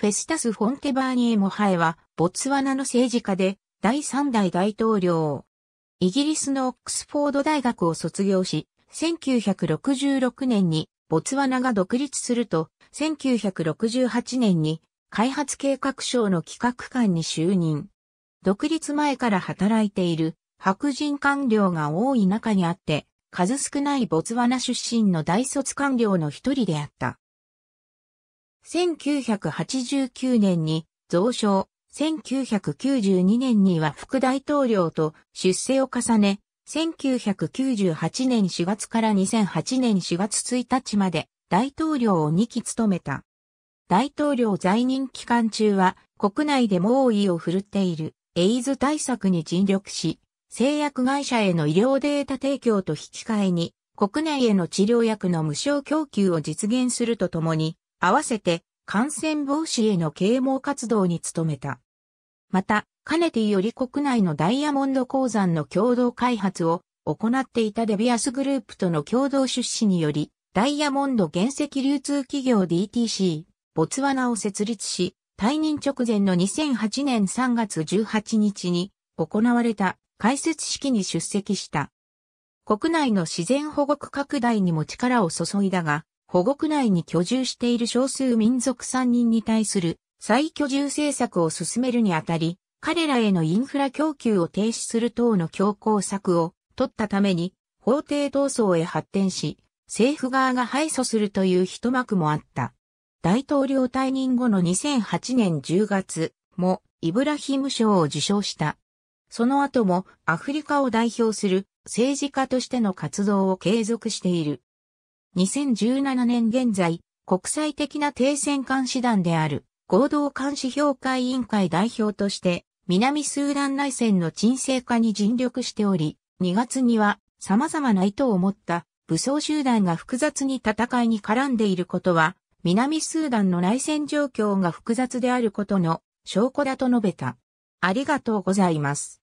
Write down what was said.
フェスタス・フォンテバーニエ・モハエは、ボツワナの政治家で、第3代大統領。イギリスのオックスフォード大学を卒業し、1966年にボツワナが独立すると、1968年に開発計画省の企画官に就任。独立前から働いている白人官僚が多い中にあって、数少ないボツワナ出身の大卒官僚の一人であった。1989年に増床、1992年には副大統領と出世を重ね、1998年4月から2008年4月1日まで大統領を2期務めた。大統領在任期間中は国内で猛威を振るっているエイズ対策に尽力し、製薬会社への医療データ提供と引き換えに国内への治療薬の無償供給を実現するとともに合わせて感染防止への啓蒙活動に努めた。また、かねてより国内のダイヤモンド鉱山の共同開発を行っていたデビアスグループとの共同出資により、ダイヤモンド原石流通企業 DTC、ボツワナを設立し、退任直前の2008年3月18日に行われた開設式に出席した。国内の自然保護区拡大にも力を注いだが、保護区内に居住している少数民族3人に対する再居住政策を進めるにあたり、彼らへのインフラ供給を停止する等の強硬策を取ったために、法廷闘争へ発展し、政府側が敗訴するという一幕もあった。大統領退任後の2008年10月もイブラヒム賞を受賞した。その後もアフリカを代表する政治家としての活動を継続している。2017年現在、国際的な停戦監視団である合同監視評価委員会代表として、南スーダン内戦の沈静化に尽力しており、2月には様々な意図を持った武装集団が複雑に戦いに絡んでいることは、南スーダンの内戦状況が複雑であることの証拠だと述べた。ありがとうございます。